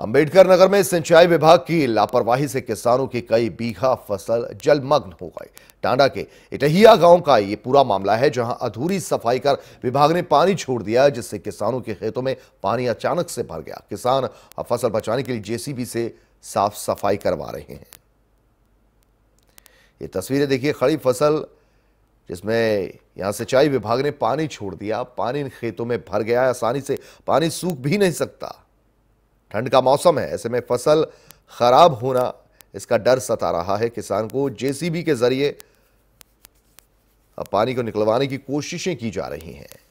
अंबेडकर नगर में सिंचाई विभाग की लापरवाही से किसानों की कई बीघा फसल जलमग्न हो गई टांडा के इटहिया गांव का ये पूरा मामला है जहां अधूरी सफाई कर विभाग ने पानी छोड़ दिया जिससे किसानों के खेतों में पानी अचानक से भर गया किसान अब फसल बचाने के लिए जेसीबी से साफ सफाई करवा रहे हैं ये तस्वीरें देखिए खड़ी फसल जिसमें यहाँ सिंचाई विभाग ने पानी छोड़ दिया पानी इन खेतों में भर गया आसानी से पानी सूख भी नहीं सकता ठंड का मौसम है ऐसे में फसल खराब होना इसका डर सता रहा है किसान को जेसीबी के जरिए पानी को निकलवाने की कोशिशें की जा रही हैं